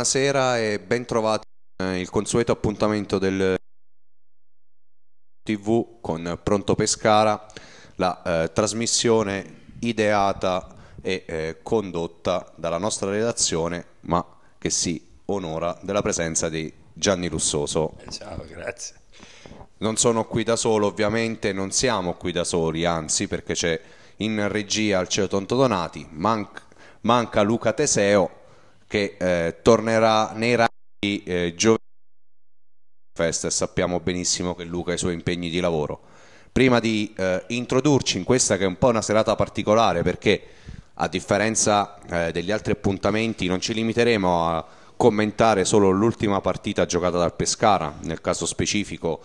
buonasera e ben trovati eh, il consueto appuntamento del TV con Pronto Pescara, la eh, trasmissione ideata e eh, condotta dalla nostra redazione, ma che si onora della presenza di Gianni Lussoso. Eh, ciao, grazie. Non sono qui da solo, ovviamente non siamo qui da soli, anzi, perché c'è in regia Alceo Tonto Donati, manca, manca Luca Teseo che eh, tornerà nei ranghi eh, giovedì festa e sappiamo benissimo che Luca ha i suoi impegni di lavoro. Prima di eh, introdurci in questa che è un po' una serata particolare perché a differenza eh, degli altri appuntamenti non ci limiteremo a commentare solo l'ultima partita giocata dal Pescara, nel caso specifico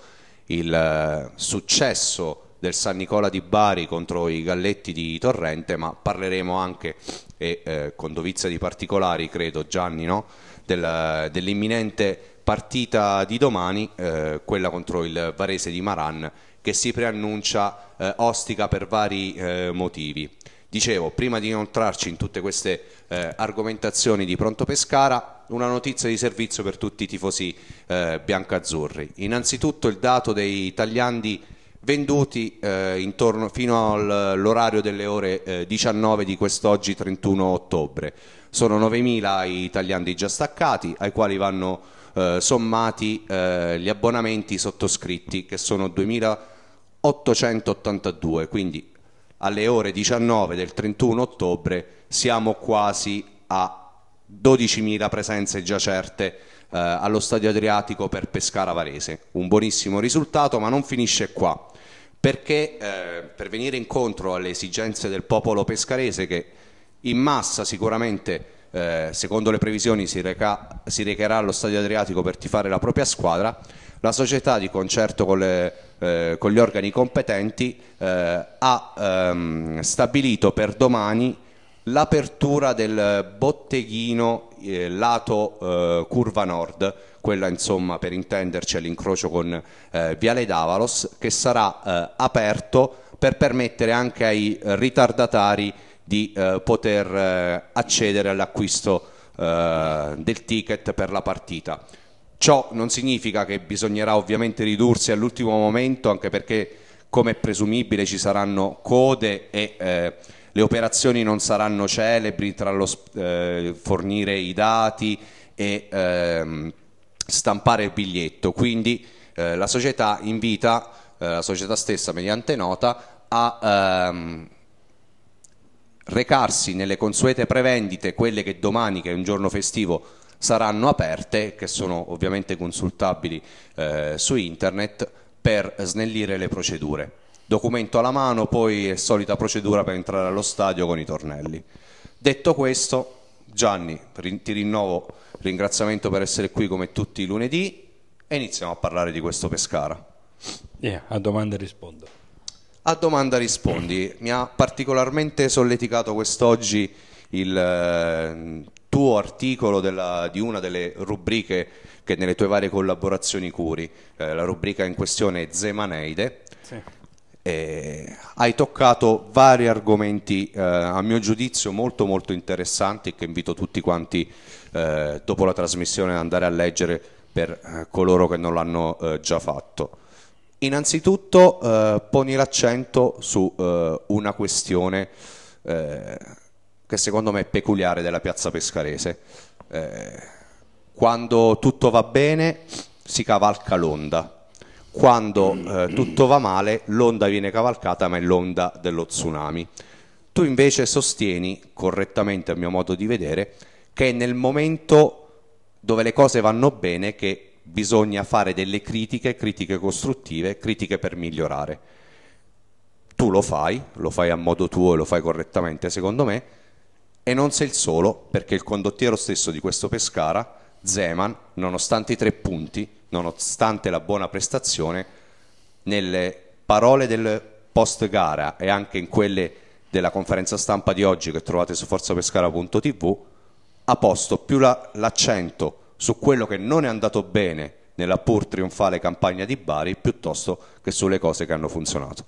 il eh, successo del San Nicola di Bari contro i Galletti di Torrente, ma parleremo anche, e eh, con dovizia di particolari credo Gianni, no? del, dell'imminente partita di domani, eh, quella contro il Varese di Maran, che si preannuncia eh, ostica per vari eh, motivi. Dicevo, prima di inoltrarci in tutte queste eh, argomentazioni di Pronto Pescara, una notizia di servizio per tutti i tifosi eh, biancazzurri. Innanzitutto il dato dei tagliandi venduti eh, intorno, fino all'orario delle ore eh, 19 di quest'oggi 31 ottobre. Sono 9.000 i tagliandi già staccati ai quali vanno eh, sommati eh, gli abbonamenti sottoscritti che sono 2.882, quindi alle ore 19 del 31 ottobre siamo quasi a 12.000 presenze già certe eh, allo Stadio Adriatico per Pescara Varese. Un buonissimo risultato, ma non finisce qua perché eh, per venire incontro alle esigenze del popolo pescarese che in massa sicuramente eh, secondo le previsioni si, reca, si, recherà allo stadio Adriatico per tifare la propria squadra, la società di concerto con, le, eh, con gli organi competenti eh, ha ehm, stabilito per domani l'apertura del botteghino eh, lato eh, curva nord quella insomma per intenderci all'incrocio con eh, Viale Davalos, che sarà eh, aperto per permettere anche ai ritardatari di eh, poter eh, accedere all'acquisto eh, del ticket per la partita. Ciò non significa che bisognerà ovviamente ridursi all'ultimo momento, anche perché come è presumibile ci saranno code e eh, le operazioni non saranno celebri tra lo eh, fornire i dati e ehm, stampare il biglietto, quindi eh, la società invita eh, la società stessa mediante nota a ehm, recarsi nelle consuete prevendite, quelle che domani, che è un giorno festivo, saranno aperte, che sono ovviamente consultabili eh, su internet, per snellire le procedure. Documento alla mano, poi è solita procedura per entrare allo stadio con i tornelli. Detto questo, Gianni, ti rinnovo ringraziamento per essere qui come tutti i lunedì e iniziamo a parlare di questo Pescara. Yeah, a domanda rispondo. A domanda rispondi. Mi ha particolarmente solleticato quest'oggi il eh, tuo articolo della, di una delle rubriche che nelle tue varie collaborazioni curi, eh, la rubrica in questione è Zemaneide. Sì. Eh, hai toccato vari argomenti eh, a mio giudizio molto molto interessanti che invito tutti quanti a eh, dopo la trasmissione andare a leggere per eh, coloro che non l'hanno eh, già fatto. Innanzitutto eh, poni l'accento su una questione che secondo me è peculiare della piazza pescarese. quando tutto va bene si cavalca l'onda, quando eh, tutto va male l'onda viene cavalcata ma è l'onda dello tsunami. Tu invece sostieni, correttamente a mio modo di vedere, che è nel momento dove le cose vanno bene che bisogna fare delle critiche, critiche costruttive, critiche per migliorare. Tu lo fai, lo fai a modo tuo e lo fai correttamente secondo me, e non sei il solo perché il condottiero stesso di questo Pescara, Zeman, nonostante i tre punti, nonostante la buona prestazione, nelle parole del post gara e anche in quelle della conferenza stampa di oggi che trovate su forzapescara.tv ha posto più la, l'accento su quello che non è andato bene nella pur trionfale campagna di Bari piuttosto che sulle cose che hanno funzionato.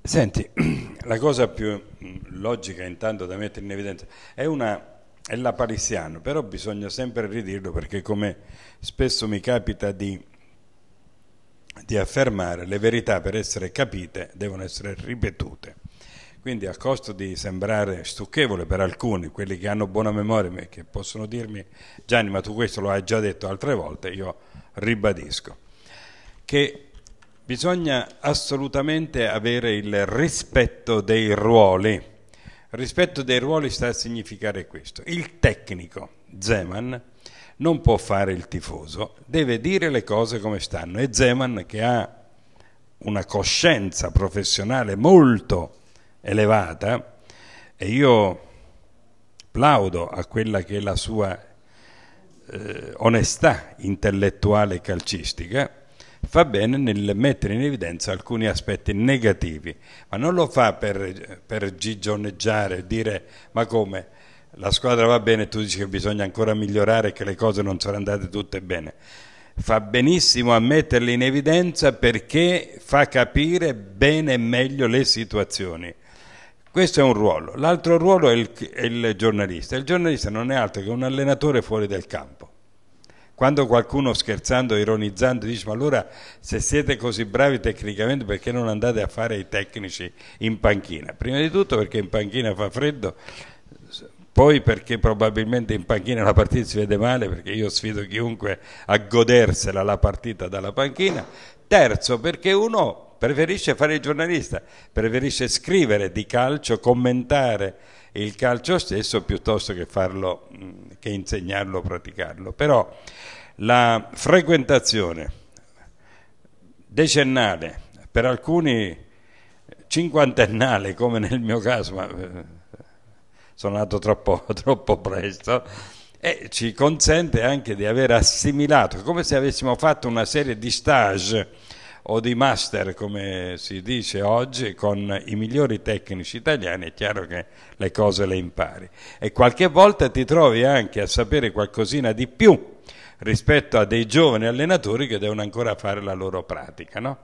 Senti, la cosa più mm, logica intanto da mettere in evidenza è, una, è la parisiano, però bisogna sempre ridirlo perché come spesso mi capita di, di affermare, le verità per essere capite devono essere ripetute. Quindi a costo di sembrare stucchevole per alcuni, quelli che hanno buona memoria, e che possono dirmi Gianni ma tu questo lo hai già detto altre volte, io ribadisco che bisogna assolutamente avere il rispetto dei ruoli. Rispetto dei ruoli sta a significare questo. Il tecnico Zeman non può fare il tifoso, deve dire le cose come stanno e Zeman che ha una coscienza professionale molto elevata e io plaudo a quella che è la sua eh, onestà intellettuale e calcistica, fa bene nel mettere in evidenza alcuni aspetti negativi, ma non lo fa per, per gigioneggiare, dire ma come la squadra va bene e tu dici che bisogna ancora migliorare, che le cose non sono andate tutte bene. Fa benissimo a metterle in evidenza perché fa capire bene e meglio le situazioni. Questo è un ruolo. L'altro ruolo è il, è il giornalista. Il giornalista non è altro che un allenatore fuori del campo quando qualcuno scherzando, ironizzando dice ma allora se siete così bravi tecnicamente perché non andate a fare i tecnici in panchina? Prima di tutto perché in panchina fa freddo, poi perché probabilmente in panchina la partita si vede male perché io sfido chiunque a godersela la partita dalla panchina, terzo perché uno preferisce fare il giornalista, preferisce scrivere di calcio, commentare il calcio stesso piuttosto che, farlo, che insegnarlo, praticarlo. Però la frequentazione decennale, per alcuni cinquantennale come nel mio caso, ma eh, sono nato troppo, troppo presto, e ci consente anche di aver assimilato, come se avessimo fatto una serie di stage o di master, come si dice oggi, con i migliori tecnici italiani, è chiaro che le cose le impari. E qualche volta ti trovi anche a sapere qualcosina di più rispetto a dei giovani allenatori che devono ancora fare la loro pratica. No?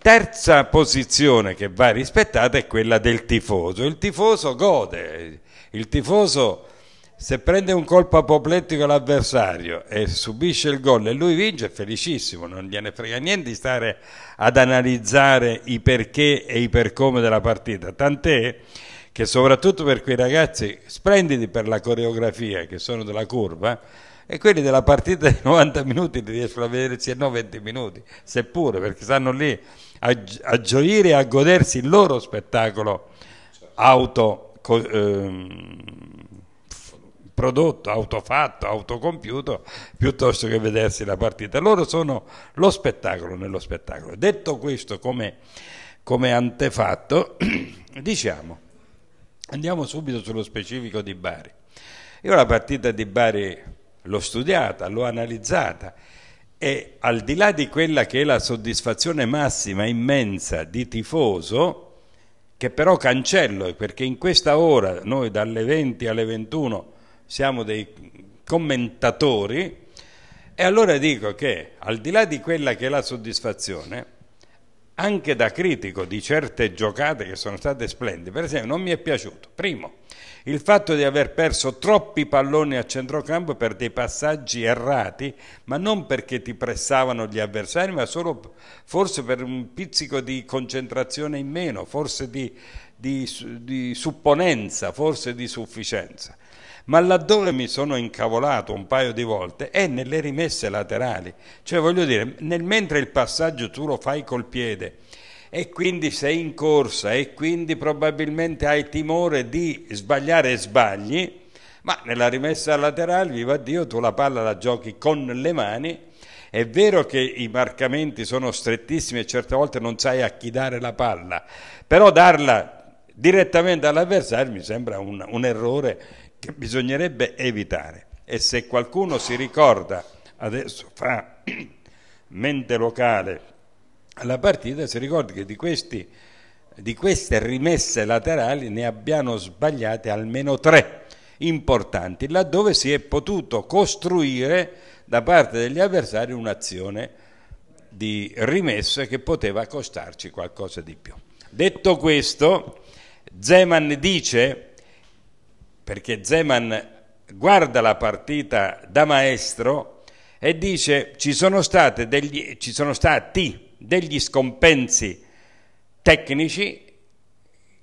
Terza posizione che va rispettata è quella del tifoso. Il tifoso gode, il tifoso se prende un colpo apoplettico l'avversario e subisce il gol e lui vince è felicissimo, non gliene frega niente di stare ad analizzare i perché e i per come della partita, tant'è che soprattutto per quei ragazzi splendidi per la coreografia che sono della curva e quelli della partita di 90 minuti li riescono a vedere se no 20 minuti, seppure perché stanno lì a, a gioire e a godersi il loro spettacolo auto. Co, ehm, prodotto, autofatto, autocompiuto, piuttosto che vedersi la partita. Loro sono lo spettacolo nello spettacolo. Detto questo come, come antefatto, diciamo, andiamo subito sullo specifico di Bari. Io la partita di Bari l'ho studiata, l'ho analizzata e al di là di quella che è la soddisfazione massima, immensa di tifoso, che però cancello perché in questa ora noi dalle 20 alle 21 siamo dei commentatori e allora dico che al di là di quella che è la soddisfazione, anche da critico di certe giocate che sono state splendide, per esempio non mi è piaciuto, primo, il fatto di aver perso troppi palloni a centrocampo per dei passaggi errati, ma non perché ti pressavano gli avversari, ma solo forse per un pizzico di concentrazione in meno, forse di, di, di supponenza, forse di sufficienza ma laddove mi sono incavolato un paio di volte è nelle rimesse laterali, cioè voglio dire, nel mentre il passaggio tu lo fai col piede e quindi sei in corsa e quindi probabilmente hai timore di sbagliare e sbagli, ma nella rimessa laterale, viva Dio, tu la palla la giochi con le mani. È vero che i marcamenti sono strettissimi e certe volte non sai a chi dare la palla, però darla direttamente all'avversario mi sembra un, un errore che bisognerebbe evitare. E se qualcuno si ricorda, adesso fa mente locale alla partita, si ricorda che di, questi, di queste rimesse laterali ne abbiano sbagliate almeno tre importanti, laddove si è potuto costruire da parte degli avversari un'azione di rimessa che poteva costarci qualcosa di più. Detto questo, Zeman dice perché Zeman guarda la partita da maestro e dice ci sono, degli, ci sono stati degli scompensi tecnici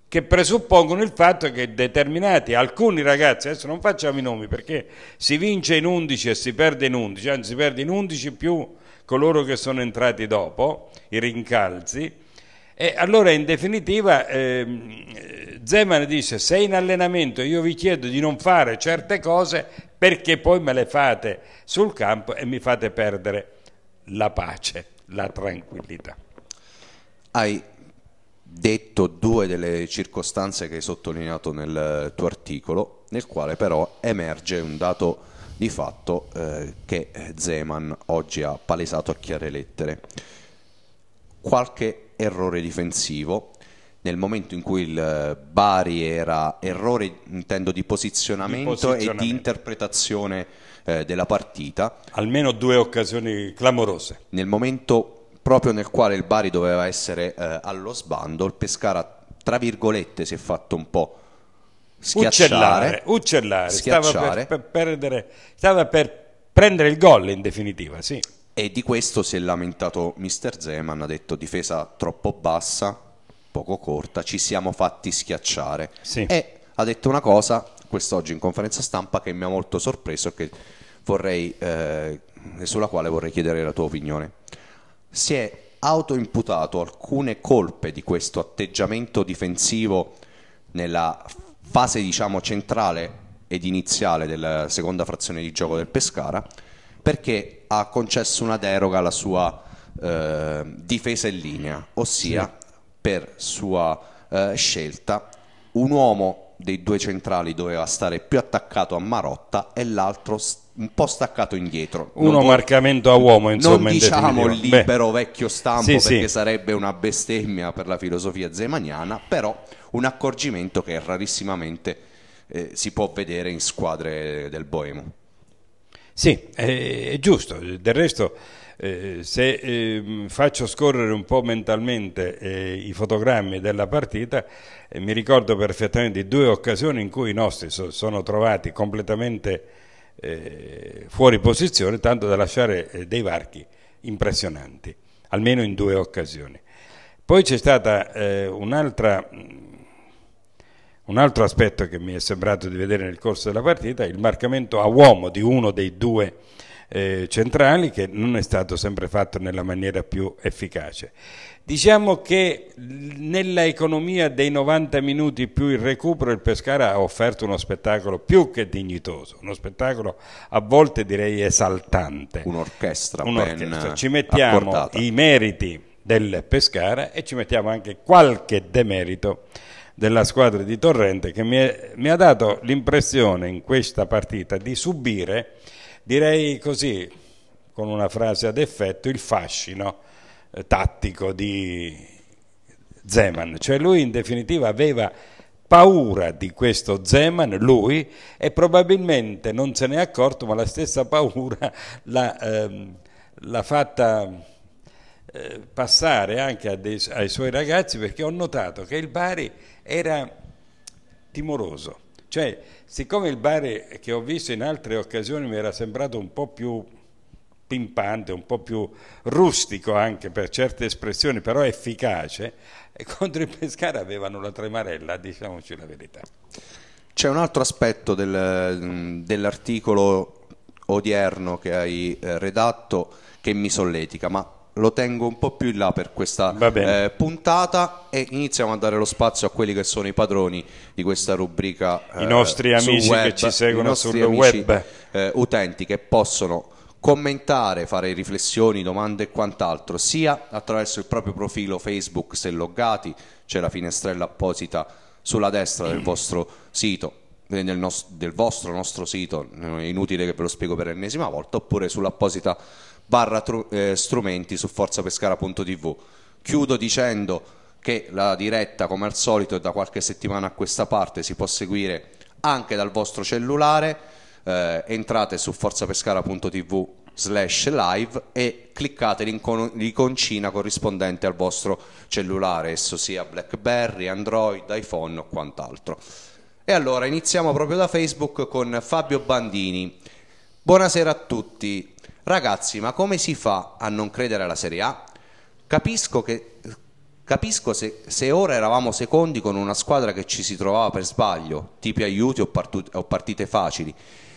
che presuppongono il fatto che determinati, alcuni ragazzi, adesso non facciamo i nomi perché si vince in 11 e si perde in 11, anzi si perde in 11 più coloro che sono entrati dopo, i rincalzi, e allora in definitiva eh, Zeman dice se in allenamento io vi chiedo di non fare certe cose perché poi me le fate sul campo e mi fate perdere la pace, la tranquillità. Hai detto due delle circostanze che hai sottolineato nel tuo articolo, nel quale però emerge un dato di fatto eh, che eh, Zeman oggi ha palesato a chiare lettere. Qualche errore difensivo nel momento in cui il eh, Bari era errore intendo di posizionamento, di posizionamento. e di interpretazione eh, della partita almeno due occasioni clamorose nel momento proprio nel quale il Bari doveva essere eh, allo sbando il Pescara tra virgolette si è fatto un po' schiacciare uccellare, uccellare. Schiacciare. Stava, per, per perdere, stava per prendere il gol in definitiva sì e di questo si è lamentato Mr. Zeman, ha detto difesa troppo bassa, poco corta, ci siamo fatti schiacciare. Sì. E ha detto una cosa quest'oggi in conferenza stampa che mi ha molto sorpreso e eh, sulla quale vorrei chiedere la tua opinione. Si è autoimputato alcune colpe di questo atteggiamento difensivo nella fase diciamo centrale ed iniziale della seconda frazione di gioco del Pescara perché ha concesso una deroga alla sua eh, difesa in linea, ossia sì. per sua eh, scelta un uomo dei due centrali doveva stare più attaccato a Marotta e l'altro un po' staccato indietro. Uno non marcamento a uomo, insomma. Non diciamo in libero Beh. vecchio stampo sì, perché sì. sarebbe una bestemmia per la filosofia zemaniana, però un accorgimento che rarissimamente eh, si può vedere in squadre del Boemo. Sì, è, è giusto, del resto... Eh, se eh, faccio scorrere un po' mentalmente eh, i fotogrammi della partita, eh, mi ricordo perfettamente due occasioni in cui i nostri so, sono trovati completamente eh, fuori posizione, tanto da lasciare eh, dei varchi impressionanti, almeno in due occasioni. Poi c'è stata un'altra un altro aspetto che mi è sembrato di vedere nel corso della partita è il marcamento a uomo di uno dei due eh, centrali che non è stato sempre fatto nella maniera più efficace. Diciamo che nella economia dei 90 minuti più il recupero il Pescara ha offerto uno spettacolo più che dignitoso, uno spettacolo a volte direi esaltante. Un'orchestra. Un'orchestra. Ci mettiamo accordata. i meriti del Pescara e ci mettiamo anche qualche demerito della squadra di Torrente che mi, è, mi ha dato l'impressione in questa partita di subire, direi così, con una frase ad effetto, il fascino eh, tattico di Zeman. Cioè lui in definitiva aveva paura di questo Zeman, lui, e probabilmente non se n'è accorto, ma la stessa paura l'ha, ehm, fatta eh, passare anche dei, ai suoi ragazzi perché ho notato che il Bari era timoroso. Cioè, siccome il bar che ho visto in altre occasioni mi era sembrato un po' più pimpante, un po' più rustico anche per certe espressioni, però efficace, contro il Pescara avevano la tremarella, diciamoci la verità. C'è un altro aspetto del, dell'articolo odierno che hai eh, redatto che mi solletica, ma lo tengo un po' più in là per questa eh, puntata e iniziamo a dare lo spazio a quelli che sono i padroni di questa rubrica. I eh, nostri amici web, che ci seguono sul web. Eh, utenti che possono commentare, fare riflessioni, domande e quant'altro, sia attraverso il proprio profilo Facebook se loggati, c'è la finestrella apposita sulla destra del vostro sito del, eh, nostro, del vostro nostro sito, è eh, inutile che ve lo spiego per l'ennesima volta, oppure sull'apposita barra tru, eh, strumenti su forzapescara.tv. Chiudo dicendo che la diretta come al solito è da qualche settimana a questa parte si può seguire anche dal vostro cellulare, eh, entrate su forzapescara.tv slash live e cliccate l'iconcina corrispondente al vostro cellulare, esso sia Blackberry, Android, iPhone o quant'altro. E allora iniziamo proprio da Facebook con Fabio Bandini. Buonasera a tutti, Ragazzi, ma come si fa a non credere alla Serie A? Capisco, che, capisco se, se, ora eravamo secondi con una squadra che ci si trovava per sbaglio, tipi aiuti o, partut- o partite facili.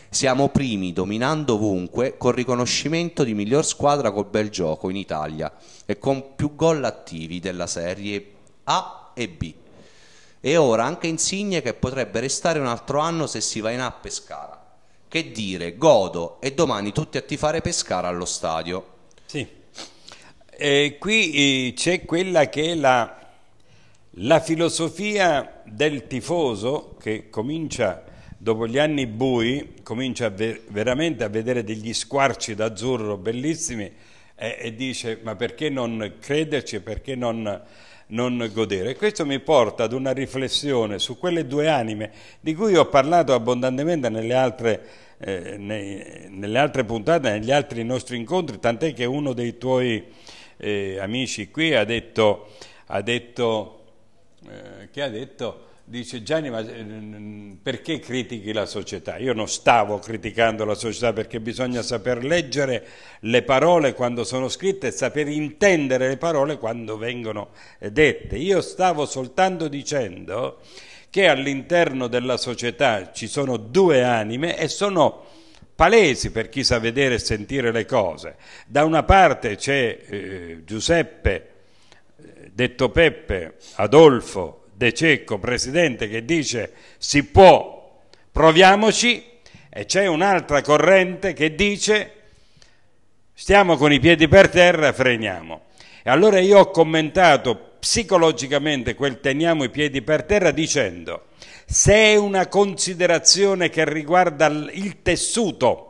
Siamo primi, dominando ovunque, con riconoscimento di miglior squadra col bel gioco in Italia e con più gol attivi della Serie A e B. E ora anche Insigne che potrebbe restare un altro anno se si va in A Pescara che dire godo e domani tutti a tifare Pescara allo stadio. Sì, e qui eh, c'è quella che è la, la filosofia del tifoso che comincia dopo gli anni bui, comincia ver veramente a vedere degli squarci d'azzurro bellissimi e, eh, e dice ma perché non crederci, perché non non godere. Questo mi porta ad una riflessione su quelle due anime di cui ho parlato abbondantemente nelle altre, eh, nei, nelle altre puntate, negli altri nostri incontri, tant'è che uno dei tuoi eh, amici qui ha detto, ha detto eh, che ha detto dice Gianni, ma eh, perché critichi la società? Io non stavo criticando la società perché bisogna saper leggere le parole quando sono scritte e saper intendere le parole quando vengono eh, dette. Io stavo soltanto dicendo che all'interno della società ci sono due anime e sono palesi per chi sa vedere e sentire le cose. Da una parte c'è eh, Giuseppe, eh, detto Peppe, Adolfo, De Cecco, presidente, che dice si può, proviamoci, e c'è un'altra corrente che dice stiamo con i piedi per terra, freniamo. E allora io ho commentato psicologicamente quel teniamo i piedi per terra dicendo se è una considerazione che riguarda il tessuto,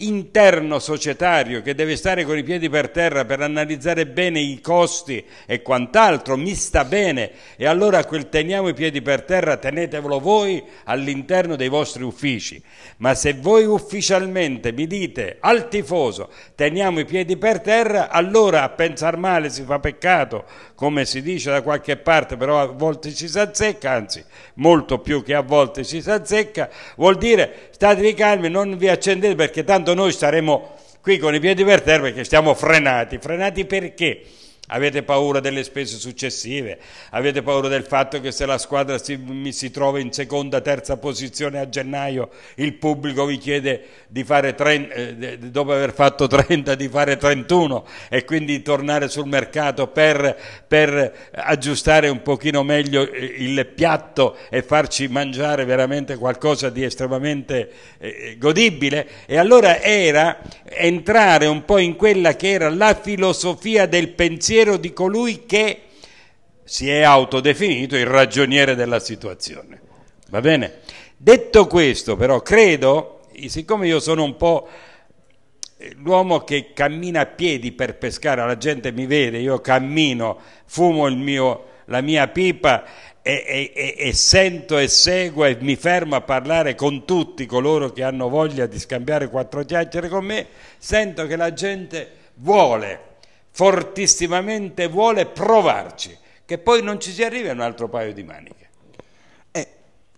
interno societario che deve stare con i piedi per terra per analizzare bene i costi e quant'altro, mi sta bene e allora quel teniamo i piedi per terra tenetevelo voi all'interno dei vostri uffici, ma se voi ufficialmente mi dite al tifoso teniamo i piedi per terra, allora a pensare male si fa peccato, come si dice da qualche parte, però a volte ci si azzecca, anzi molto più che a volte ci si azzecca, vuol dire statevi calmi, non vi accendete perché tanto noi staremo qui con i piedi per terra perché stiamo frenati. Frenati perché? avete paura delle spese successive, avete paura del fatto che se la squadra si, si trova in seconda, terza posizione a gennaio, il pubblico vi chiede di fare 30, eh, dopo aver fatto 30 di fare 31 e quindi tornare sul mercato per, per aggiustare un pochino meglio eh, il piatto e farci mangiare veramente qualcosa di estremamente eh, eh, godibile e allora era entrare un po' in quella che era la filosofia del pensiero pensiero di colui che si è autodefinito il ragioniere della situazione. Va bene? Detto questo, però, credo, siccome io sono un po' l'uomo che cammina a piedi per pescare, la gente mi vede, io cammino, fumo mio, la mia pipa e, e, e, sento e seguo e mi fermo a parlare con tutti coloro che hanno voglia di scambiare quattro chiacchiere con me, sento che la gente vuole fortissimamente vuole provarci, che poi non ci si arrivi a un altro paio di maniche. E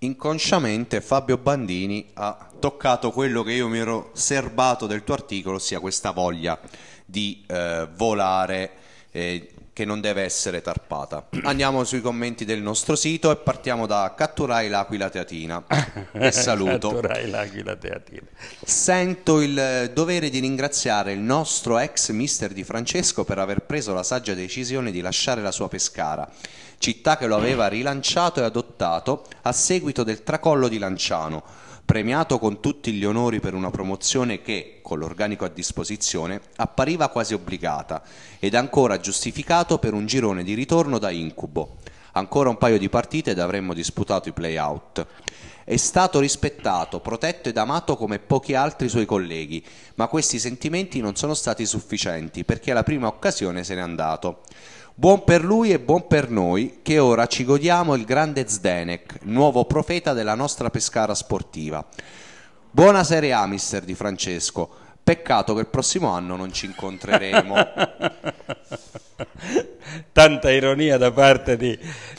inconsciamente Fabio Bandini ha toccato quello che io mi ero serbato del tuo articolo, ossia questa voglia di eh, volare, eh, che non deve essere tarpata. Andiamo sui commenti del nostro sito e partiamo da Catturai l'Aquila Teatina. E saluto. Catturai l'Aquila Teatina. Sento il dovere di ringraziare il nostro ex mister Di Francesco per aver preso la saggia decisione di lasciare la sua Pescara, città che lo aveva rilanciato e adottato a seguito del tracollo di Lanciano premiato con tutti gli onori per una promozione che, con l'organico a disposizione, appariva quasi obbligata ed ancora giustificato per un girone di ritorno da incubo. Ancora un paio di partite ed avremmo disputato i play-out. È stato rispettato, protetto ed amato come pochi altri suoi colleghi, ma questi sentimenti non sono stati sufficienti perché alla prima occasione se n'è andato. Buon per lui e buon per noi che ora ci godiamo il grande Zdenek, nuovo profeta della nostra pescara sportiva. Buona Serie A, mister Di Francesco. Peccato che il prossimo anno non ci incontreremo. Tanta ironia da parte di,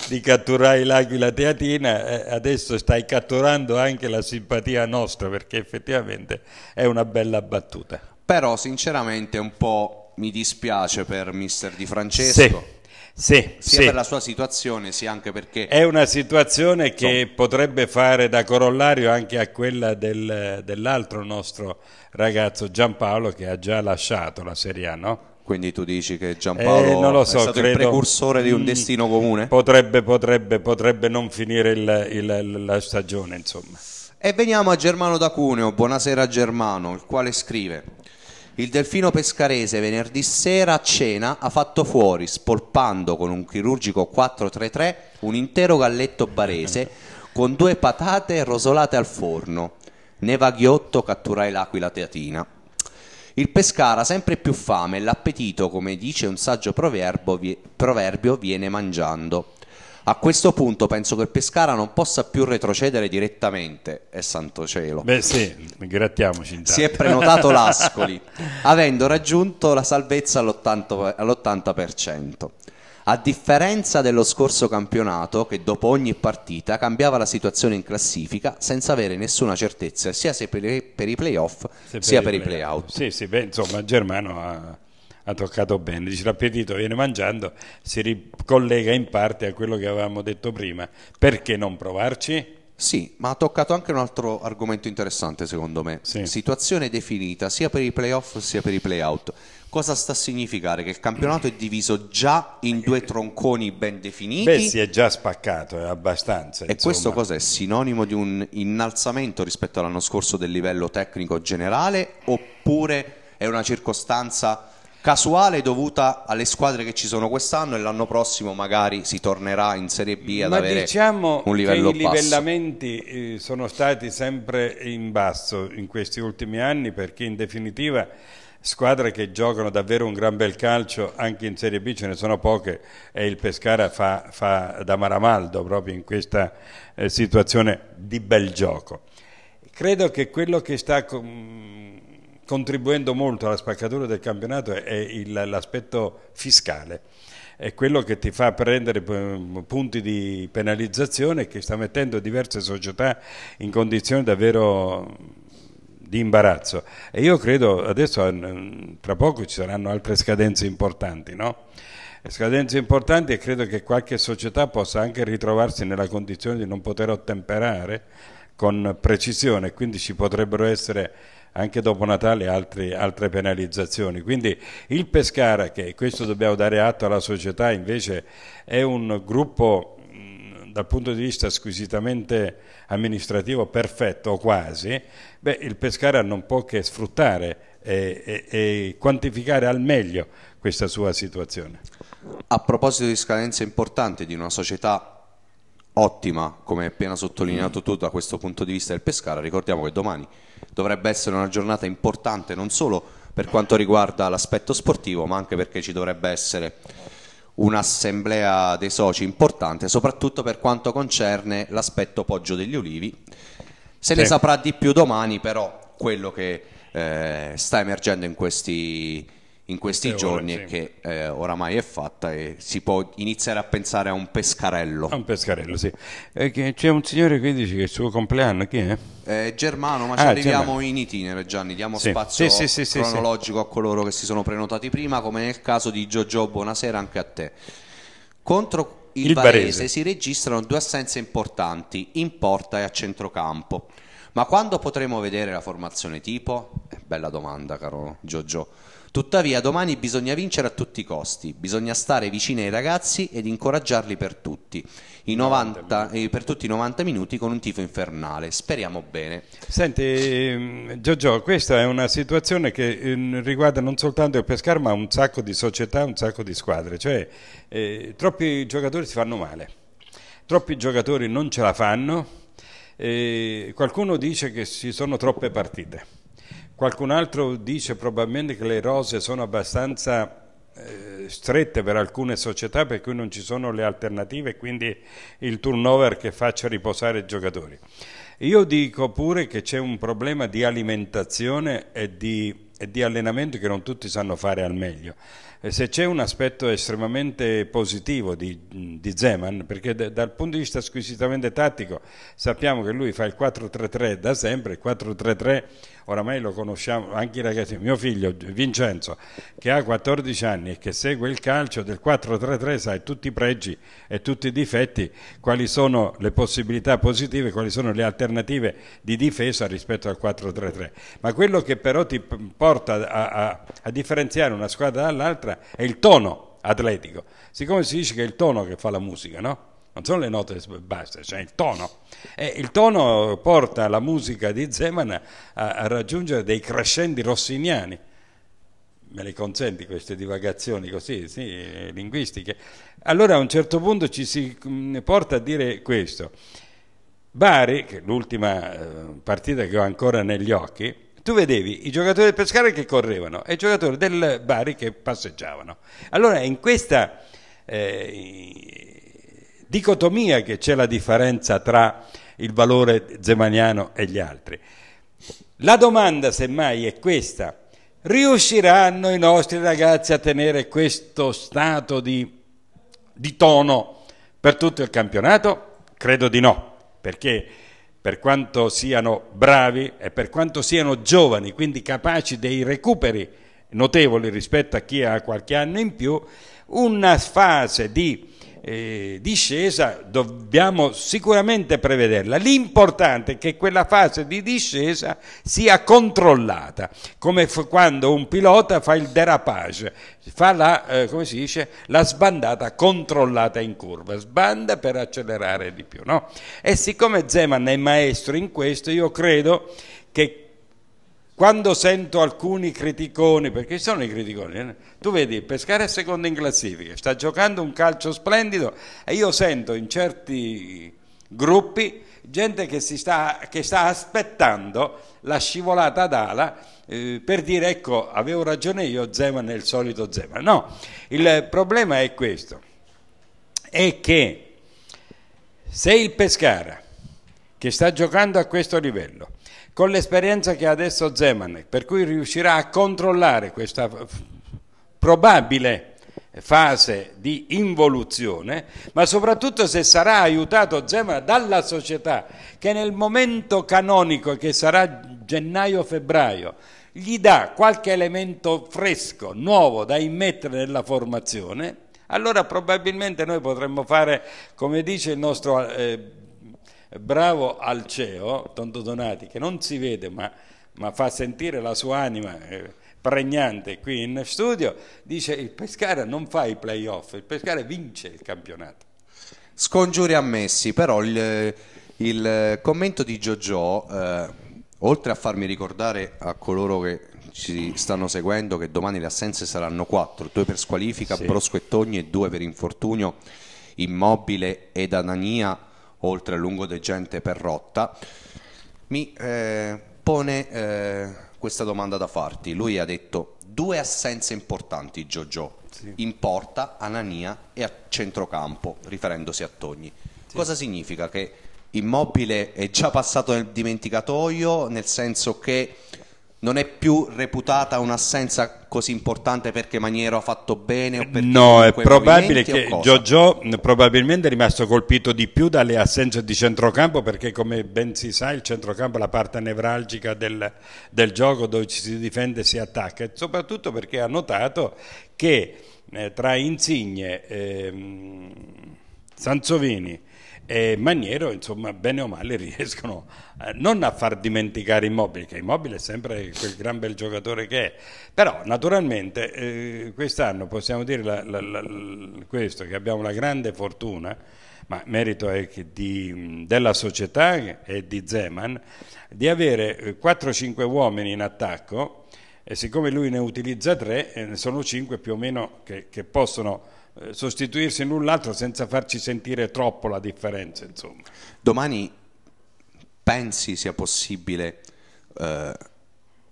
di catturare l'aquila teatina, eh, adesso stai catturando anche la simpatia nostra perché effettivamente è una bella battuta. Però sinceramente un po' mi dispiace per mister Di Francesco. Sì. Sì, sia sì. per la sua situazione sia anche perché è una situazione che no. potrebbe fare da corollario anche a quella del, dell'altro nostro ragazzo Giampaolo che ha già lasciato la Serie A, no? Quindi tu dici che eh, Giampaolo eh, so, è stato credo, il precursore di un mm. destino comune? Potrebbe, potrebbe, potrebbe non finire il, il, la stagione, insomma. E veniamo a Germano da Cuneo. Buonasera Germano, il quale scrive: il delfino pescarese venerdì sera a cena ha fatto fuori, spolpando con un chirurgico 433, un intero galletto barese con due patate rosolate al forno. ghiotto catturai l'aquila teatina. Il pescara sempre più fame e l'appetito, come dice un saggio proverbio, proverbio viene mangiando. A questo punto penso che Pescara non possa più retrocedere direttamente, è santo cielo. Beh sì, grattiamoci. Intanto. Si è prenotato l'Ascoli, avendo raggiunto la salvezza all'80%. all'80%. A differenza dello scorso campionato, che dopo ogni partita cambiava la situazione in classifica senza avere nessuna certezza sia per i, per i playoff sia per, i, play-out. i playout. Sì, sì, beh, insomma, Germano ha ha toccato bene. Dice l'appetito viene mangiando, si ricollega in parte a quello che avevamo detto prima. Perché non provarci? Sì, ma ha toccato anche un altro argomento interessante secondo me. Sì. Situazione definita sia per i playoff sia per i playout. Cosa sta a significare? Che il campionato è diviso già in due tronconi ben definiti. Beh, si è già spaccato, è eh, abbastanza. E insomma. questo cos'è? Sinonimo di un innalzamento rispetto all'anno scorso del livello tecnico generale oppure è una circostanza casuale dovuta alle squadre che ci sono quest'anno e l'anno prossimo magari si tornerà in Serie B ad Ma avere diciamo un livello che i livellamenti eh, sono stati sempre in basso in questi ultimi anni perché in definitiva squadre che giocano davvero un gran bel calcio anche in Serie B ce ne sono poche e il Pescara fa, fa da Maramaldo proprio in questa eh, situazione di bel gioco credo che quello che sta com contribuendo molto alla spaccatura del campionato è l'aspetto fiscale è quello che ti fa prendere eh, punti di penalizzazione che sta mettendo diverse società in condizioni davvero di imbarazzo e io credo adesso mm, tra poco ci saranno altre scadenze importanti no? scadenze importanti e credo che qualche società possa anche ritrovarsi nella condizione di non poter ottemperare con precisione quindi ci potrebbero essere anche dopo Natale altri, altre penalizzazioni. Quindi il Pescara, che questo dobbiamo dare atto alla società, invece è un gruppo dal punto di vista squisitamente amministrativo perfetto o quasi, beh, il Pescara non può che sfruttare e, e, e quantificare al meglio questa sua situazione. A proposito di scadenze importanti di una società ottima, come appena sottolineato tu da questo punto di vista del Pescara, ricordiamo che domani dovrebbe essere una giornata importante non solo per quanto riguarda l'aspetto sportivo, ma anche perché ci dovrebbe essere un'assemblea dei soci importante, soprattutto per quanto concerne l'aspetto Poggio degli Ulivi. Se sì. ne saprà di più domani, però quello che eh, sta emergendo in questi in questi Teore, eh, giorni e sì. che eh, oramai è fatta e si può iniziare a pensare a un pescarello. A un pescarello, sì. Eh, c'è un signore che dice che è il suo compleanno chi è? Eh, Germano, ma ah, ci arriviamo Germano. in itinere Gianni, diamo sì. spazio sì, sì, cronologico a coloro che si sono prenotati prima, come nel caso di Giorgio, buonasera anche a te. Contro il, il Varese, Varese si registrano due assenze importanti, in porta e a centrocampo. Ma quando potremo vedere la formazione tipo? Eh, bella domanda, caro Giorgio. Tuttavia domani bisogna vincere a tutti i costi, bisogna stare vicini ai ragazzi ed incoraggiarli per tutti, 90, eh, per tutti i 90 minuti con un tifo infernale. Speriamo bene. Senti ehm, Giorgio, questa è una situazione che ehm, riguarda non soltanto il Pescara ma un sacco di società, un sacco di squadre, cioè eh, troppi giocatori si fanno male, troppi giocatori non ce la fanno. Eh, qualcuno dice che ci sono troppe partite. Qualcun altro dice probabilmente che le rose sono abbastanza eh, strette per alcune società per cui non ci sono le alternative e quindi il turnover che faccia riposare i giocatori. Io dico pure che c'è un problema di alimentazione e di, e di allenamento che non tutti sanno fare al meglio. se c'è un aspetto estremamente positivo di, di Zeman, perché d- dal punto di vista squisitamente tattico sappiamo che lui fa il 4-3-3 da sempre, il 4-3-3 oramai lo conosciamo anche i ragazzi, mio figlio Vincenzo che ha 14 anni e che segue il calcio del 4-3-3 sai tutti i pregi e tutti i difetti, quali sono le possibilità positive, quali sono le alternative di difesa rispetto al 4-3-3. Ma quello che però ti porta a, a, a differenziare una squadra dall'altra è il tono atletico. Siccome si dice che è il tono che fa la musica, no? non sono le note, basta, c'è cioè il tono. E il tono porta la musica di Zeman a, a raggiungere dei crescendi rossiniani me le consenti queste divagazioni così, sì, linguistiche, allora a un certo punto ci si mm, porta a dire questo. Bari, che è l'ultima eh, partita che ho ancora negli occhi, tu vedevi i giocatori del Pescara che correvano e i giocatori del Bari che passeggiavano. Allora in questa... Eh, dicotomia che c'è la differenza tra il valore zemaniano e gli altri. La domanda semmai è questa, riusciranno i nostri ragazzi a tenere questo stato di, di tono per tutto il campionato? Credo di no, perché per quanto siano bravi e per quanto siano giovani, quindi capaci dei recuperi notevoli rispetto a chi ha qualche anno in più, una fase di eh, discesa dobbiamo sicuramente prevederla. L'importante è che quella fase di discesa sia controllata, come quando un pilota fa il derapage, fa la, eh, come si dice, la sbandata controllata in curva, sbanda per accelerare di più. No? E siccome Zeman è maestro in questo, io credo che quando sento alcuni criticoni, perché sono i criticoni, eh? tu vedi Pescara è secondo in classifica, sta giocando un calcio splendido e io sento in certi gruppi gente che, sta, che sta, aspettando la scivolata d'ala eh, per dire ecco avevo ragione io Zeman è il solito Zeman. No, il problema è questo, è che se il Pescara che sta giocando a questo livello con l'esperienza che ha adesso Zemanek, per cui riuscirà a controllare questa probabile fase di involuzione, ma soprattutto se sarà aiutato Zemanek dalla società che nel momento canonico che sarà gennaio-febbraio gli dà qualche elemento fresco, nuovo da immettere nella formazione, allora probabilmente noi potremmo fare, come dice il nostro eh, bravo al CEO, Tonto Donati, che non si vede ma, ma fa sentire la sua anima eh, pregnante qui in studio, dice il Pescara non fa i playoff, il Pescara vince il campionato. Scongiuri ammessi, però il, il commento di Giorgio, eh, oltre a farmi ricordare a coloro che ci stanno seguendo che domani le assenze saranno quattro, due per squalifica, sì. Brosco e Togni e due per infortunio, Immobile ed Anania oltre al lungo degente per rotta, mi eh, pone eh, questa domanda da farti. Lui ha detto due assenze importanti, Giorgio, sì. in porta, Anania e a centrocampo, riferendosi a Togni. Sì. Cosa significa? Che Immobile è già passato nel dimenticatoio, nel senso che non è più reputata un'assenza così importante perché Maniero ha fatto bene o perché No, è probabile che Giorgio probabilmente è rimasto colpito di più dalle assenze di centrocampo perché come ben si sa il centrocampo è la parte nevralgica del, del gioco dove ci si difende e si attacca, e soprattutto perché ha notato che eh, tra Insigne, eh, Sansovini, e Maniero insomma bene o male riescono a, eh, non a far dimenticare Immobile che Immobile è sempre quel gran bel giocatore che è però naturalmente eh, quest'anno possiamo dire la, la, la, questo che abbiamo la grande fortuna ma merito è di, della società e di Zeman di avere 4-5 eh, uomini in attacco e siccome lui ne utilizza 3 eh, sono 5 più o meno che, che possono eh, sostituirsi l'un l'altro senza farci sentire troppo la differenza. Insomma. Domani pensi sia possibile eh,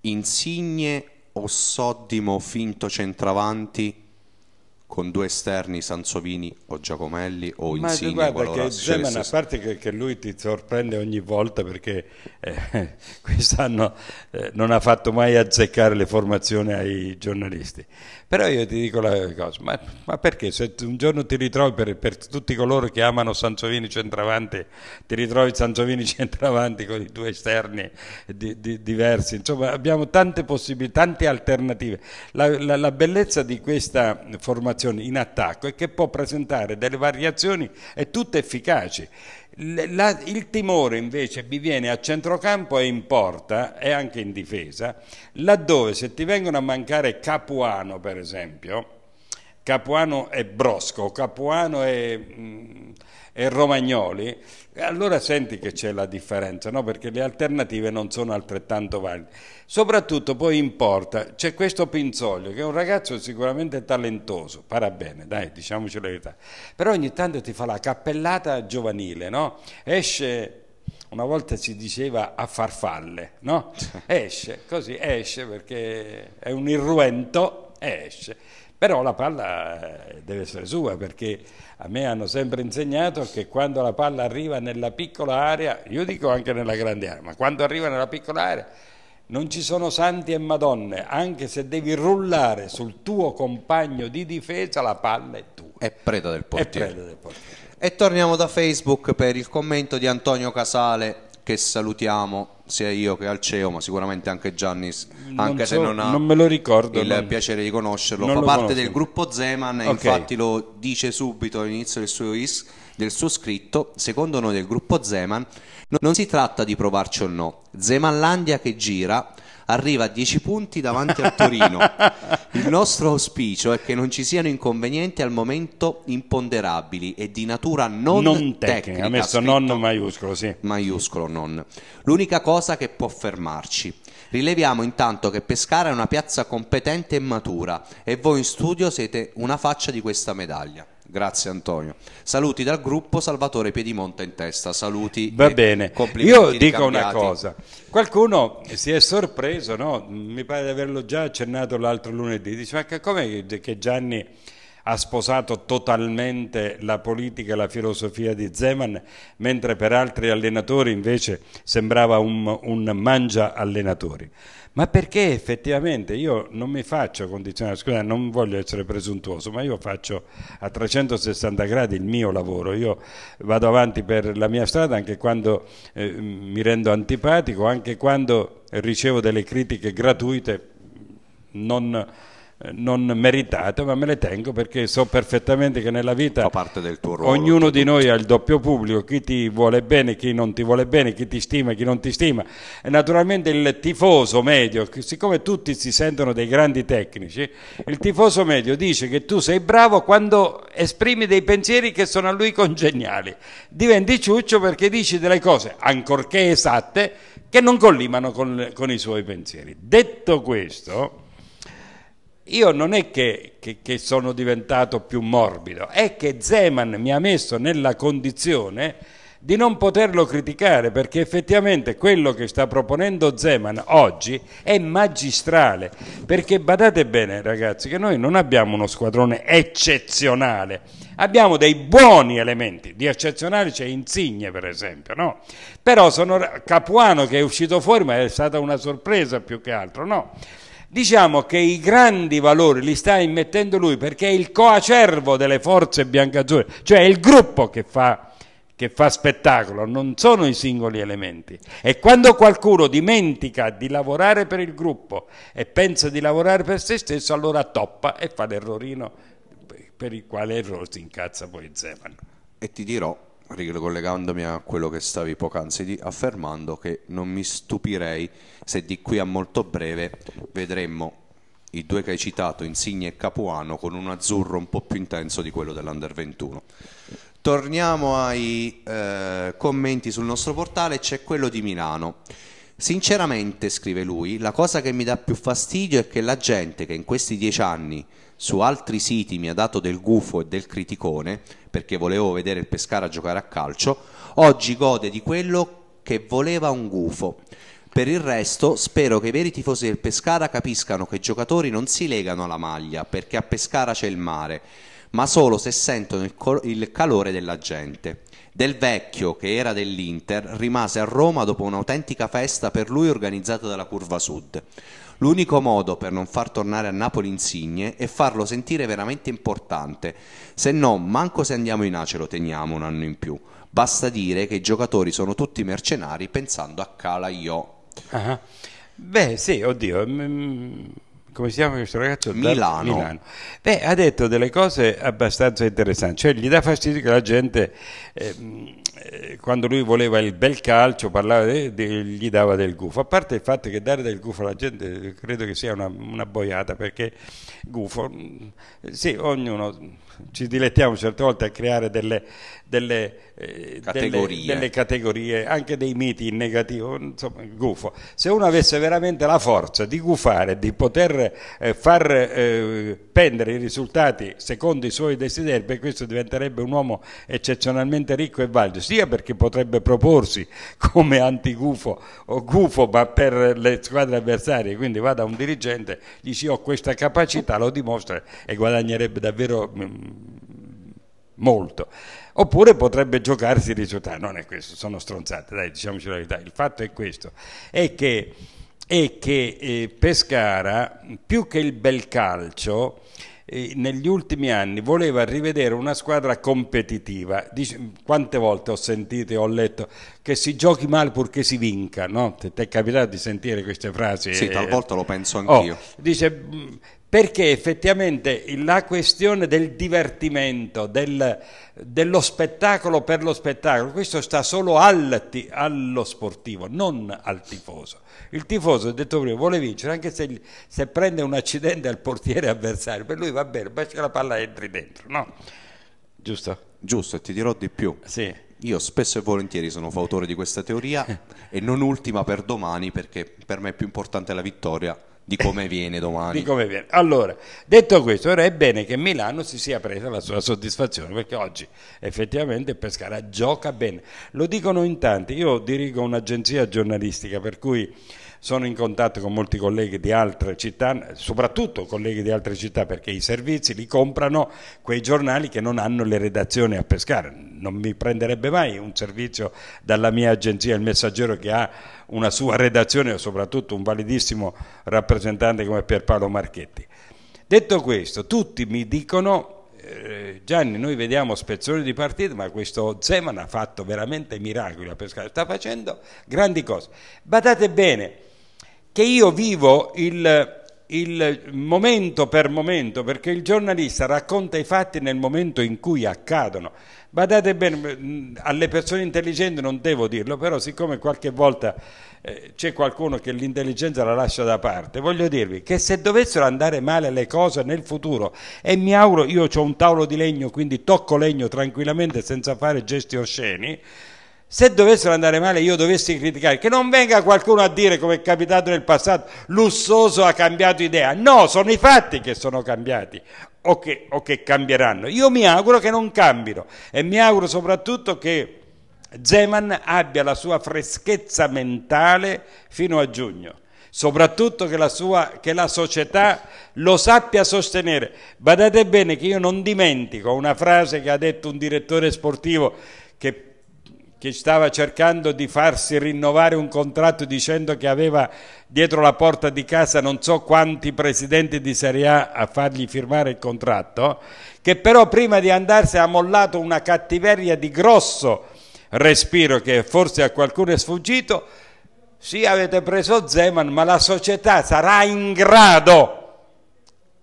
Insigne o Soddimo finto centravanti con due esterni Sansovini o Giacomelli o Ma Insigne Ma guarda che Zeman a parte che, che, lui ti sorprende ogni volta perché eh, quest'anno eh, non ha fatto mai azzeccare le formazioni ai giornalisti però io ti dico la cosa, ma, ma perché se un giorno ti ritrovi per, per, tutti coloro che amano Sansovini centravanti, ti ritrovi Sansovini centravanti con i due esterni di, di, diversi, insomma abbiamo tante possibilità, tante alternative. La, la, la bellezza di questa formazione informazione in attacco e che può presentare delle variazioni e tutte efficaci. La, il timore invece mi viene a centrocampo e in porta e anche in difesa, laddove se ti vengono a mancare Capuano per esempio, Capuano è Brosco, Capuano e e romagnoli, allora senti che c'è la differenza, no? perché le alternative non sono altrettanto valide. Soprattutto poi importa, c'è questo Pinzoglio, che è un ragazzo sicuramente talentoso, para bene, dai, diciamoci la verità, però ogni tanto ti fa la cappellata giovanile, no? esce una volta si diceva a farfalle, no? Esce, così esce perché è un irruento esce. Però la palla eh, deve essere sua perché a me hanno sempre insegnato che quando la palla arriva nella piccola area, io dico anche nella grande area, ma quando arriva nella piccola area non ci sono santi e madonne, anche se devi rullare sul tuo compagno di difesa la palla è tua. È preda del portiere. È preda del portiere. E torniamo da Facebook per il commento di Antonio Casale che salutiamo sia io che Alceo, ma sicuramente anche Giannis, anche non so, se non ha non me lo ricordo, il non... piacere di conoscerlo, non fa parte conosco. del gruppo Zeman okay. infatti lo dice subito all'inizio del suo, is, del suo scritto, secondo noi del gruppo Zeman non si tratta di provarci o no, Zemanlandia che gira arriva a 10 punti davanti al Torino. Il nostro auspicio è che non ci siano inconvenienti al momento imponderabili e di natura non, non tecnica. tecnica. Ha messo non maiuscolo, sì. Maiuscolo non. L'unica cosa che può fermarci. Rileviamo intanto che Pescara è una piazza competente e matura e voi in studio siete una faccia di questa medaglia. Grazie Antonio. Saluti dal gruppo Salvatore Piedimonte in testa. Saluti. Va bene. Io dico ricambiati. una cosa. Qualcuno si è sorpreso, no? mi pare di averlo già accennato l'altro lunedì, dice ma come che Gianni ha sposato totalmente la politica e la filosofia di Zeman, mentre per altri allenatori invece sembrava un, un mangia allenatori. Ma perché effettivamente io non mi faccio condizionare, scusa, non voglio essere presuntuoso, ma io faccio a 360 gradi il mio lavoro, io vado avanti per la mia strada anche quando eh, mi rendo antipatico, anche quando ricevo delle critiche gratuite, non eh, non meritate, ma me le tengo perché so perfettamente che nella vita ruolo, ognuno di noi ha il doppio pubblico, chi ti vuole bene, chi non ti vuole bene, chi ti stima, chi non ti stima. E naturalmente il tifoso medio, siccome tutti si sentono dei grandi tecnici, il tifoso medio dice che tu sei bravo quando esprimi dei pensieri che sono a lui congeniali. Diventi ciuccio perché dici delle cose, ancorché esatte, che non collimano con, con i suoi pensieri. Detto questo io non è che, che, che, sono diventato più morbido, è che Zeman mi ha messo nella condizione di non poterlo criticare perché effettivamente quello che sta proponendo Zeman oggi è magistrale perché badate bene ragazzi che noi non abbiamo uno squadrone eccezionale abbiamo dei buoni elementi di eccezionale c'è Insigne per esempio no? però sono Capuano che è uscito fuori ma è stata una sorpresa più che altro no? Diciamo che i grandi valori li sta immettendo lui perché è il coacervo delle forze biancazzurre, cioè è il gruppo che fa, che fa spettacolo, non sono i singoli elementi. E quando qualcuno dimentica di lavorare per il gruppo e pensa di lavorare per se stesso, allora toppa e fa l'errorino per il quale errore si incazza poi Zeman. E ti dirò ricollegandomi a quello che stavi poc'anzi affermando, che non mi stupirei se di qui a molto breve vedremmo i due che hai citato, Insigne e Capuano, con un azzurro un po' più intenso di quello dell'Under 21. Torniamo ai eh, commenti sul nostro portale, c'è quello di Milano. Sinceramente, scrive lui, la cosa che mi dà più fastidio è che la gente che in questi dieci anni su altri siti mi ha dato del gufo e del criticone perché volevo vedere il Pescara giocare a calcio, oggi gode di quello che voleva un gufo. Per il resto spero che i veri tifosi del Pescara capiscano che i giocatori non si legano alla maglia perché a Pescara c'è il mare, ma solo se sentono il, il calore della gente. Del vecchio, che era dell'Inter, rimase a Roma dopo un'autentica festa per lui organizzata dalla Curva Sud. L'unico modo per non far tornare a Napoli Insigne è farlo sentire veramente importante, se no manco se andiamo in A ce lo teniamo un anno in più. Basta dire che i giocatori sono tutti mercenari pensando a Cala Io. Ah, beh, sì, oddio. Mm, mm, come si chiama questo ragazzo? Milano. Milano. Beh, ha detto delle cose abbastanza interessanti, cioè gli dà fastidio che la gente eh, eh, quando lui voleva il bel calcio, parlava de, de, gli dava del gufo. A parte il fatto che dare del gufo alla gente eh, credo che sia una, una boiata, perché gufo, mm, sì, ognuno ci dilettiamo certe volte a creare delle, delle, eh, categorie. delle, delle categorie. anche dei miti in negativo, insomma, gufo. Se uno avesse veramente la forza di gufare, di poter eh, far eh, pendere i risultati secondo i suoi desideri, beh, questo diventerebbe un uomo eccezionalmente ricco e valido, sia perché potrebbe proporsi come antigufo o gufo, ma per le squadre avversarie, quindi vada un dirigente, gli si ho questa capacità, lo dimostra e guadagnerebbe davvero mm, molto. Oppure potrebbe giocarsi il risultato, non è questo, sono stronzate, dai, diciamoci la verità. Il fatto è questo, è che, è che eh, Pescara, più che il bel calcio, eh, negli ultimi anni voleva rivedere una squadra competitiva. Dice, quante volte ho sentito e ho letto che si giochi male purché si vinca, no? Ti è capitato di sentire queste frasi? Sì, eh, talvolta lo penso anch'io. Oh, dice, perché effettivamente la questione del divertimento, del, dello spettacolo per lo spettacolo, questo sta solo al, allo sportivo, non al tifoso. Il tifoso, ho detto prima, vuole vincere anche se, se prende un accidente al portiere avversario, per lui va bene, basta che la palla entri dentro, no? Giusto? Giusto, ti dirò di più. Sì. Io spesso e volentieri sono fautore di questa teoria e non ultima per domani perché per me è più importante la vittoria di come viene domani. di come viene. Allora, detto questo, ora è bene che Milano si sia presa la sua soddisfazione perché oggi effettivamente Pescara gioca bene. Lo dicono in tanti. Io dirigo un'agenzia giornalistica per cui sono in contatto con molti colleghi di altre città, soprattutto colleghi di altre città perché i servizi li comprano quei giornali che non hanno le redazioni a pescare. Non mi prenderebbe mai un servizio dalla mia agenzia, il messaggero che ha una sua redazione e soprattutto un validissimo rappresentante come Pierpaolo Marchetti. Detto questo, tutti mi dicono eh, Gianni, noi vediamo spezzoni di partita, ma questo Zeman ha fatto veramente miracoli a pescare, sta facendo grandi cose. Badate bene, che io vivo il, il momento per momento, perché il giornalista racconta i fatti nel momento in cui accadono. Badate bene, alle persone intelligenti non devo dirlo, però siccome qualche volta eh, c'è qualcuno che l'intelligenza la lascia da parte, voglio dirvi che se dovessero andare male le cose nel futuro, e mi auguro, io ho un tavolo di legno, quindi tocco legno tranquillamente senza fare gesti osceni, se dovessero andare male io dovessi criticare, che non venga qualcuno a dire come è capitato nel passato, Lussoso ha cambiato idea, no, sono i fatti che sono cambiati o che, o che cambieranno, io mi auguro che non cambino e mi auguro soprattutto che Zeman abbia la sua freschezza mentale fino a giugno. Soprattutto che la, sua, che la società lo sappia sostenere. Badate bene che io non dimentico una frase che ha detto un direttore sportivo che che stava cercando di farsi rinnovare un contratto dicendo che aveva dietro la porta di casa non so quanti presidenti di Serie A a fargli firmare il contratto, che però prima di andarsene ha mollato una cattiveria di grosso respiro che forse a qualcuno è sfuggito. Sì, avete preso Zeman, ma la società sarà in grado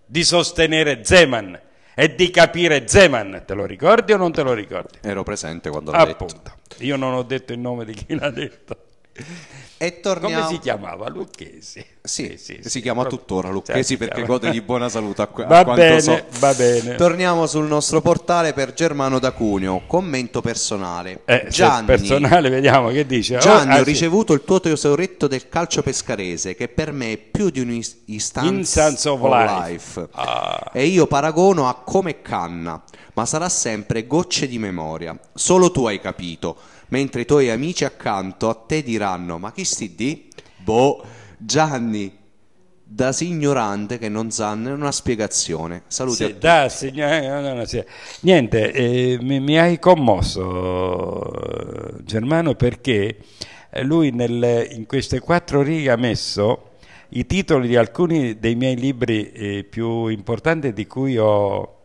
di sostenere Zeman e di capire Zeman. Te lo ricordi o non te lo ricordi? Ero presente quando l'ha Appunto. detto. Io non ho detto il nome di chi l'ha detto. E torniamo... Come si chiamava? Lucchesi. Sì, sì, sì, si chiama proprio... tuttora cioè, Lucchesi certo, perché gode di buona salute a, que- va a bene, so. Va bene. Torniamo sul nostro portale per Germano da Cuneo. Commento personale. Eh, Gianni, personale, vediamo che dice. Gianni, oh, ah, ho ricevuto il tuo tesoretto del calcio pescarese che per me è più di un'istanza of life. life. Ah. E io paragono a come canna, ma sarà sempre gocce di memoria. Solo tu hai capito mentre i tuoi amici accanto a te diranno ma chi sti di? Boh, Gianni, da signorante che non sa una spiegazione. Saluti sì, da signor... no, no, sì. Niente, eh, mi, mi, hai commosso Germano perché eh, lui nel, in queste quattro righe ha messo i titoli di alcuni dei miei libri eh, più importanti di cui ho,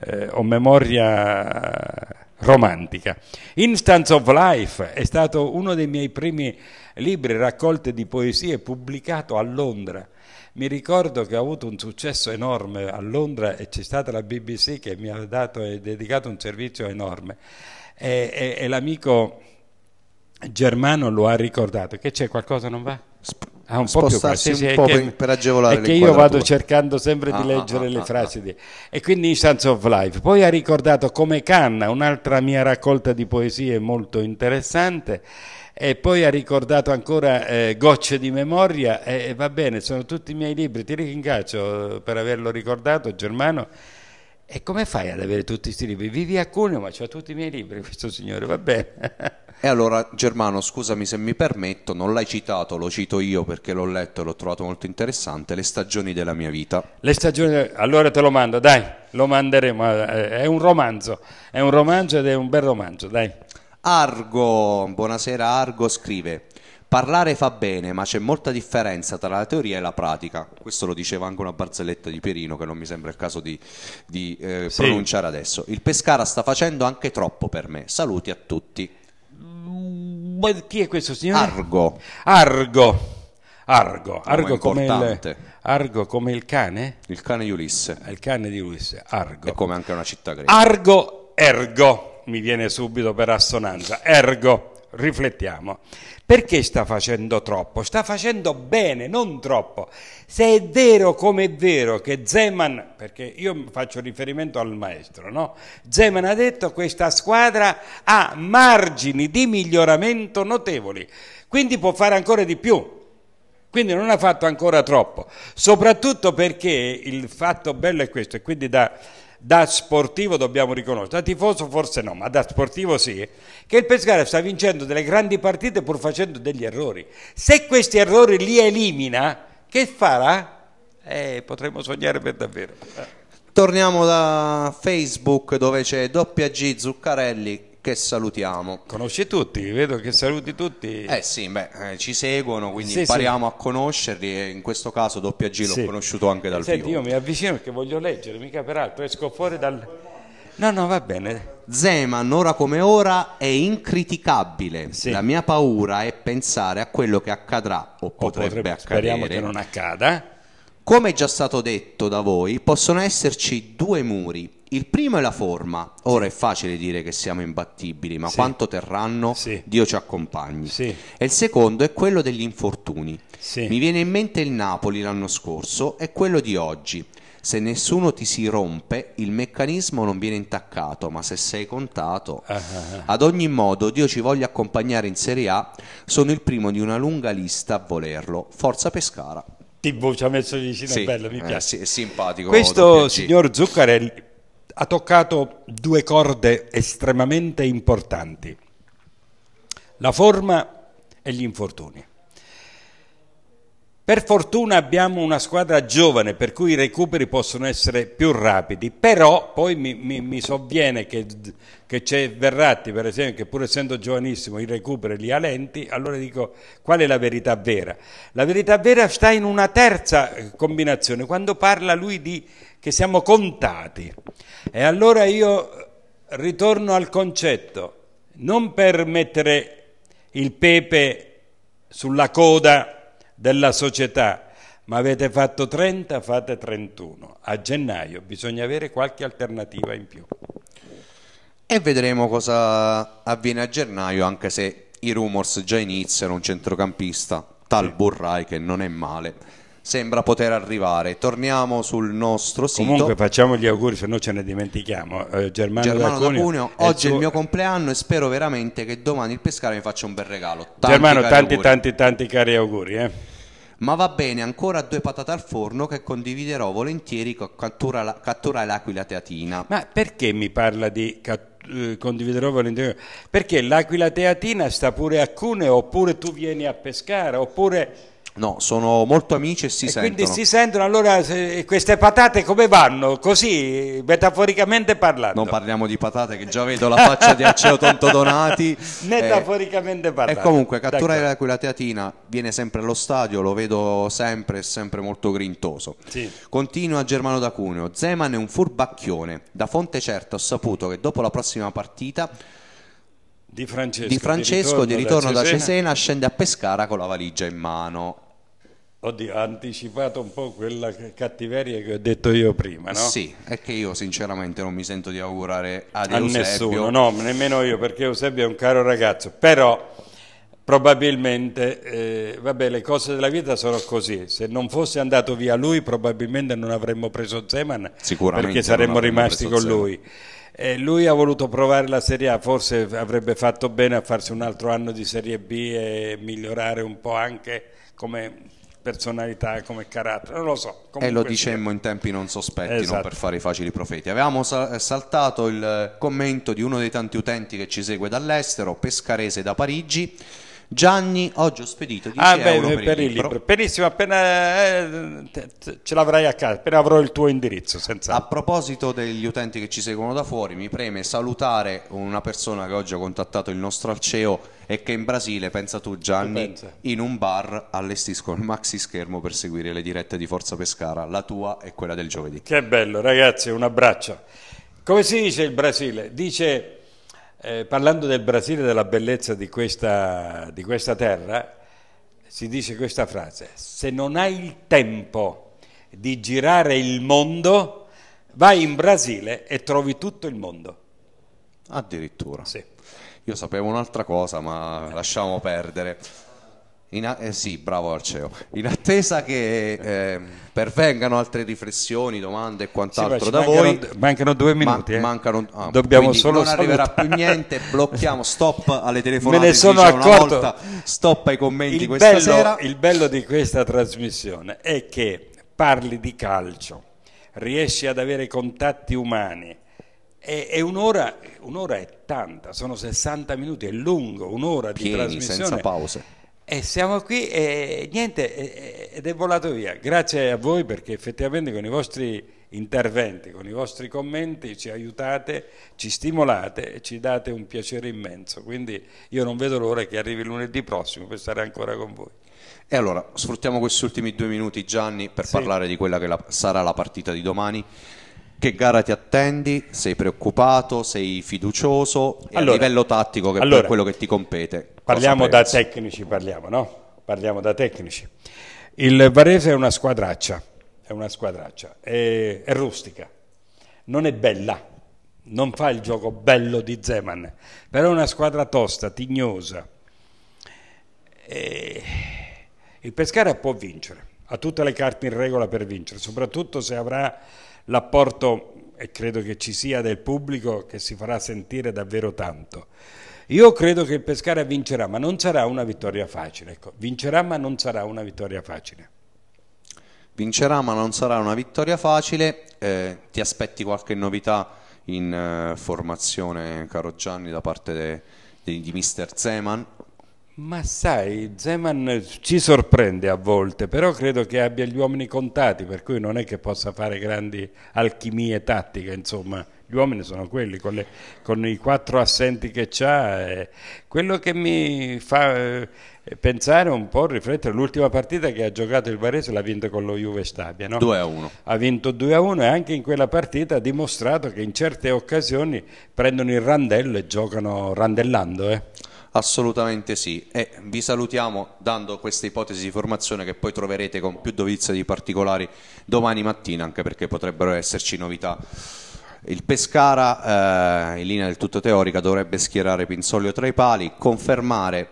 eh, ho memoria romantica. Instance of Life è stato uno dei miei primi libri raccolte di poesie pubblicato a Londra. Mi ricordo che ha avuto un successo enorme a Londra e c'è stata la BBC che mi ha dato e dedicato un servizio enorme. E, e, e l'amico germano lo ha ricordato. Che c'è qualcosa non va? ah, un spostarsi po più, un po' che, per, agevolare è che io vado cercando sempre di ah, ah leggere ah, le ah. frasi di... e quindi in Sense of Life poi ha ricordato come canna un'altra mia raccolta di poesie molto interessante e poi ha ricordato ancora eh, Gocce di memoria e, e, va bene, sono tutti i miei libri, ti ringrazio eh, per averlo ricordato Germano e come fai ad avere tutti questi libri? Vivi a Cuneo ma ho tutti i miei libri questo signore, va bene E allora Germano, scusami se mi permetto, non l'hai citato, lo cito io perché l'ho letto e l'ho trovato molto interessante, le stagioni della mia vita. Le stagioni, allora te lo mando, dai, lo manderemo, eh, è un romanzo, è un romanzo ed è un bel romanzo, dai. Argo, buonasera Argo, scrive... Parlare fa bene, ma c'è molta differenza tra la teoria e la pratica. Questo lo diceva anche una barzelletta di Pierino, che non mi sembra il caso di, di eh, sì. pronunciare adesso. Il Pescara sta facendo anche troppo per me. Saluti a tutti. Chi è questo signore? Argo. Argo. Argo, Argo come, il, Argo, come il, cane? Il cane di Ulisse. Ah, il cane di Ulisse, Argo. E come anche una città greca. Argo, ergo, mi viene subito per assonanza. Ergo, riflettiamo. Perché sta facendo troppo? Sta facendo bene, non troppo. Se è vero come è vero che Zeman, perché io faccio riferimento al maestro, no? Zeman ha detto che questa squadra ha margini di miglioramento notevoli, quindi può fare ancora di più. Quindi non ha fatto ancora troppo, soprattutto perché il fatto bello è questo, e quindi da da sportivo dobbiamo riconoscere, da tifoso forse no, ma da sportivo sì, che il Pescara sta vincendo delle grandi partite pur facendo degli errori. Se questi errori li elimina, che farà? Eh, potremmo sognare per davvero. Torniamo da Facebook dove c'è doppia G Zuccarelli che salutiamo. Conosci tutti, vedo che saluti tutti. Eh sì, beh, eh, ci seguono, quindi sì, impariamo sì. a conoscerli e in questo caso doppia G l'ho sì. conosciuto anche dal Senti, vivo. io mi avvicino perché voglio leggere, mica peraltro esco fuori dal... No, no, va bene. Zeman, ora come ora, è incriticabile. Sì. La mia paura è pensare a quello che accadrà o, o potrebbe, potrebbe accadere. Speriamo che non accada. Come è già stato detto da voi, possono esserci due muri il primo è la forma. Ora è facile dire che siamo imbattibili, ma sì. quanto terranno sì. Dio ci accompagni. Sì. E il secondo è quello degli infortuni. Mi viene in mente il Napoli l'anno scorso e quello di oggi. Se nessuno ti si rompe, il meccanismo non viene intaccato, ma se sei contato. Ah, ah, ah. Ad ogni modo, Dio ci voglia accompagnare in Serie A. Sono il primo di una lunga lista a volerlo. Forza Pescara. Tipo ci ha messo vicino, sì, è bello, mi eh, piace. Eh, sì, è simpatico. Questo signor Zuccarelli ha toccato due corde estremamente importanti, la forma e gli infortuni. Per fortuna abbiamo una squadra giovane per cui i recuperi possono essere più rapidi, però poi mi, mi, mi sovviene che, che, c'è Verratti per esempio che pur essendo giovanissimo i recuperi li ha lenti, allora dico qual è la verità vera? La verità vera sta in una terza eh, combinazione, quando parla lui di che siamo contati e allora io ritorno al concetto, non per mettere il pepe sulla coda della società. Ma avete fatto 30, fate 31. A gennaio bisogna avere qualche alternativa in più. E vedremo cosa avviene a gennaio, anche se i rumors già iniziano. Un centrocampista, tal sì. Burrai, che non è male, sembra poter arrivare. Torniamo sul nostro sito. Comunque facciamo gli auguri, se no ce ne dimentichiamo. Eh, Germano, Germano D'Acunio, D'Acunio oggi è il, mio compleanno e spero veramente che domani il Pescara mi faccia un bel regalo. Tanti Germano, tanti, tanti, tanti cari auguri. Eh ma va bene ancora due patate al forno che condividerò volentieri con Cattura, la, Cattura l'Aquila Teatina. Ma perché mi parla di Cattura? Eh, condividerò volentieri perché l'aquila teatina sta pure a Cuneo oppure tu vieni a Pescara oppure No, sono molto amici e si e sentono. Quindi si sentono, allora queste patate come vanno? Così, metaforicamente parlando. Non parliamo di patate, che già vedo la faccia di Aceo Tontodonati. Eh, metaforicamente eh, parlando. E comunque, catturare l'aquila teatina viene sempre allo stadio, lo vedo sempre, è sempre molto grintoso. Sì. Continua Germano da Cuneo. Zeman è un furbacchione. Da fonte certa ho saputo che dopo la prossima partita di Francesco, di, Francesco, di ritorno, di ritorno da, Cesena. da, Cesena. scende a Pescara con la valigia in mano. Oddio, ha anticipato un po' quella cattiveria che ho detto io prima, no? Sì, è che io sinceramente non mi sento di augurare ad a Eusebio. nessuno, no, nemmeno io, perché Eusebio è un caro ragazzo, però probabilmente, eh, vabbè, le cose della vita sono così. Se non fosse andato via lui, probabilmente non avremmo preso Zeman perché saremmo rimasti con Zeman. lui. Eh, lui ha voluto provare la Serie A, forse avrebbe fatto bene a farsi un altro anno di Serie B e migliorare un po' anche come personalità, e come carattere, non lo so. E lo dicemmo sì. in tempi non sospetti, esatto. non per fare i facili profeti. Avevamo saltato il commento di uno dei tanti utenti che ci segue dall'estero, pescarese da Parigi Gianni, oggi ho spedito 10 ah, beh, per, per, il libro. libro. Benissimo, appena eh, ce l'avrai a casa, appena avrò il tuo indirizzo. Senza... A proposito degli utenti che ci seguono da fuori, mi preme salutare una persona che oggi ha contattato il nostro alceo e che in Brasile, pensa tu Gianni, in un bar allestiscono il maxi schermo per seguire le dirette di Forza Pescara, la tua e quella del giovedì. Che bello, ragazzi, un abbraccio. Come si dice il Brasile? Dice eh, parlando del Brasile e della bellezza di questa, di questa terra, si dice questa frase, se non hai il tempo di girare il mondo, vai in Brasile e trovi tutto il mondo. Addirittura. Sì. Io sapevo un'altra cosa, ma lasciamo perdere. In, eh, sì, bravo Arceo. In attesa che eh, pervengano altre riflessioni, domande e quant'altro sì, da mancano, voi. Mancano due minuti. Ma, eh. mancano, ah, Dobbiamo solo non salutare. arriverà più niente. Blocchiamo. Stop alle telefonate. Me ne sono accorto. Volta, stop ai commenti il questa bello, sera. Il bello di questa trasmissione è che parli di calcio, riesci ad avere contatti umani. E, un'ora, un'ora è tanta, sono 60 minuti, è lungo, un'ora Pieni, di trasmissione. senza pause e siamo qui e niente, ed è volato via. Grazie a voi perché effettivamente con i vostri interventi, con i vostri commenti ci aiutate, ci stimolate e ci date un piacere immenso. Quindi io non vedo l'ora che arrivi lunedì prossimo per stare ancora con voi. E allora sfruttiamo questi ultimi due minuti Gianni per sì. parlare di quella che la, sarà la partita di domani. Che gara ti attendi? Sei preoccupato? Sei fiducioso? E allora, a livello tattico che allora, è quello che ti compete? Parliamo da tecnici, parliamo, no? Parliamo da tecnici. Il Varese è una squadraccia, è una squadraccia, è, è rustica, non è bella, non fa il gioco bello di Zeman, però è una squadra tosta, tignosa. E il Pescara può vincere, ha tutte le carte in regola per vincere, soprattutto se avrà l'apporto, e credo che ci sia, del pubblico che si farà sentire davvero tanto. Io credo che il Pescara vincerà, ma non sarà una vittoria facile. Ecco, vincerà, ma non sarà una vittoria facile. Vincerà, ma non sarà una vittoria facile. Eh, ti aspetti qualche novità in eh, formazione, caro Gianni, da parte de, de, di mister Zeman? Ma sai, Zeman ci sorprende a volte, però credo che abbia gli uomini contati, per cui non è che possa fare grandi alchimie tattiche, insomma, gli uomini sono quelli, con, le, con i quattro assenti che c'ha Eh. Quello che mi fa eh, pensare un po', riflettere, l'ultima partita che ha giocato il Varese l'ha vinta con lo Juve Stabia, no? 2-1. Ha vinto 2-1 a e anche in quella partita ha dimostrato che in certe occasioni prendono il randello e giocano randellando. Eh. Assolutamente sì, e vi salutiamo dando questa ipotesi di formazione che poi troverete con più dovizia di particolari domani mattina, anche perché potrebbero esserci novità il Pescara, eh, in linea del tutto teorica, dovrebbe schierare Pinzolio tra i pali, confermare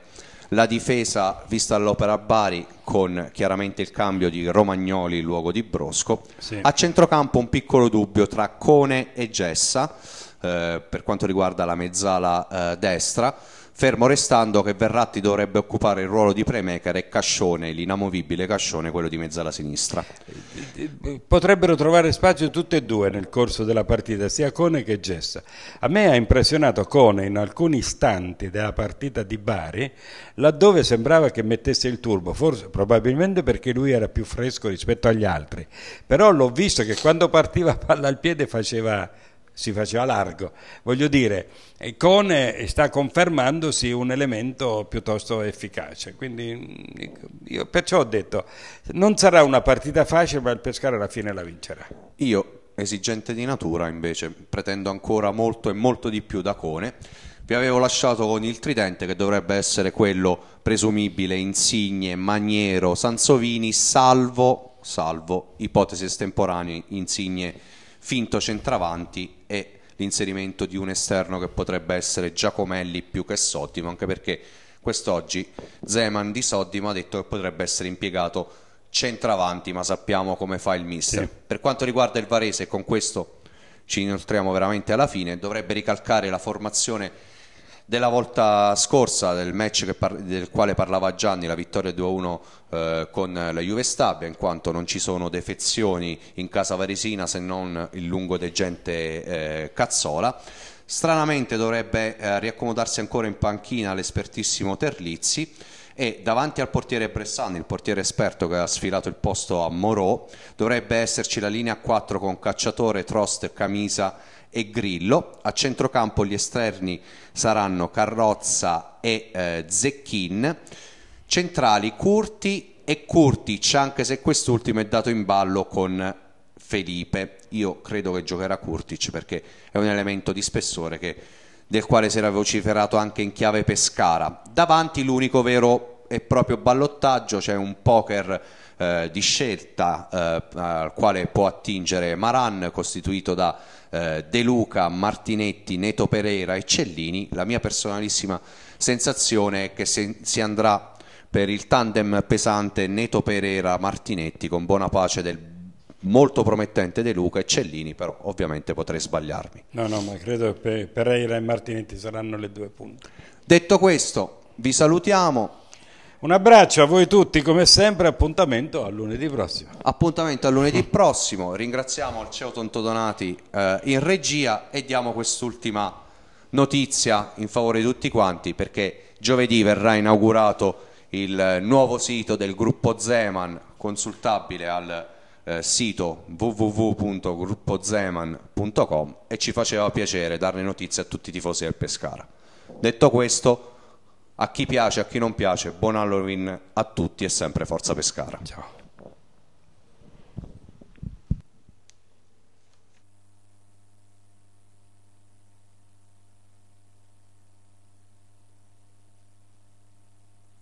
la difesa vista all'Opera Bari con chiaramente il cambio di Romagnoli in luogo di Brosco. Sì. A centrocampo un piccolo dubbio tra Cone e Gessa eh, per quanto riguarda la mezzala eh, destra fermo restando che Verratti dovrebbe occupare il ruolo di playmaker e Cascione, l'inamovibile Cascione, quello di mezzo alla sinistra. Potrebbero trovare spazio in tutte e due nel corso della partita, sia Cone che Gessa. A me ha impressionato Cone in alcuni istanti della partita di Bari, laddove sembrava che mettesse il turbo, forse probabilmente perché lui era più fresco rispetto agli altri, però l'ho visto che quando partiva palla al piede faceva si faceva largo. Voglio dire, eh, con eh, sta confermandosi un elemento piuttosto efficace. Quindi mm, ecco, io perciò ho detto, non sarà una partita facile, ma il Pescara alla fine la vincerà. Io, esigente di natura, invece, pretendo ancora molto e molto di più da Cone. Vi avevo lasciato con il tridente che dovrebbe essere quello presumibile Insigne, Maniero, Sansovini, salvo, salvo ipotesi estemporanee Insigne finto centravanti e l'inserimento di un esterno che potrebbe essere Giacomelli più che Soddimo, anche perché quest'oggi Zeman di Soddimo ha detto che potrebbe essere impiegato centravanti, ma sappiamo come fa il mister. Sì. Per quanto riguarda il Varese, con questo ci inoltriamo veramente alla fine, dovrebbe ricalcare la formazione della volta scorsa, del match del quale parlava Gianni, la vittoria 2-1 eh, con la Juve Stabia, in quanto non ci sono defezioni in casa varesina se non il lungo degente eh, Cazzola. Stranamente dovrebbe eh, riaccomodarsi ancora in panchina l'espertissimo Terlizzi e davanti al portiere Bressani, il portiere esperto che ha sfilato il posto a Morò, dovrebbe esserci la linea 4 con Cacciatore, Trost, Camisa e Grillo, a centrocampo gli esterni saranno Carrozza e eh, Zecchin, centrali Curti e Curtic, anche se quest'ultimo è dato in ballo con Felipe. Io credo che giocherà Curtic perché è un elemento di spessore che, del quale si era vociferato anche in chiave Pescara. Davanti l'unico vero e proprio ballottaggio, c'è cioè un poker eh, di scelta eh, al quale può attingere Maran costituito da eh, De Luca, Martinetti, Neto Pereira e Cellini. La mia personalissima sensazione è che se, si andrà per il tandem pesante Neto Pereira-Martinetti con buona pace del molto promettente De Luca e Cellini, però ovviamente potrei sbagliarmi. No, no, ma credo che Pereira e Martinetti saranno le due punte. Detto questo, vi salutiamo. Un abbraccio a voi tutti come sempre, appuntamento a lunedì prossimo. Appuntamento a lunedì prossimo, ringraziamo il Alceo Tontodonati eh, in regia e diamo quest'ultima notizia in favore di tutti quanti perché giovedì verrà inaugurato il eh, nuovo sito del gruppo Zeman consultabile al eh, sito www.gruppozeman.com e ci faceva piacere darne notizie a tutti i tifosi del Pescara. Detto questo a chi piace, a chi non piace, buon Halloween a tutti e sempre Forza Pescara. Ciao.